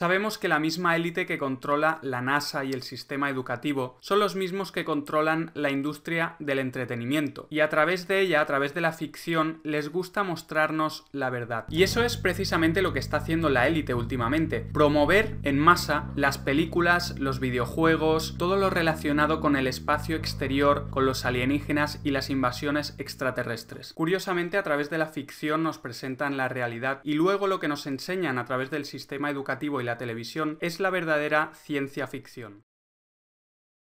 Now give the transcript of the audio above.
Sabemos que la misma élite que controla la NASA y el sistema educativo son los mismos que controlan la industria del entretenimiento, y a través de ella, a través de la ficción, les gusta mostrarnos la verdad. Y eso es precisamente lo que está haciendo la élite últimamente, promover en masa las películas, los videojuegos, todo lo relacionado con el espacio exterior, con los alienígenas y las invasiones extraterrestres. Curiosamente, a través de la ficción nos presentan la realidad y luego lo que nos enseñan a través del sistema educativo y la televisión es la verdadera ciencia ficción.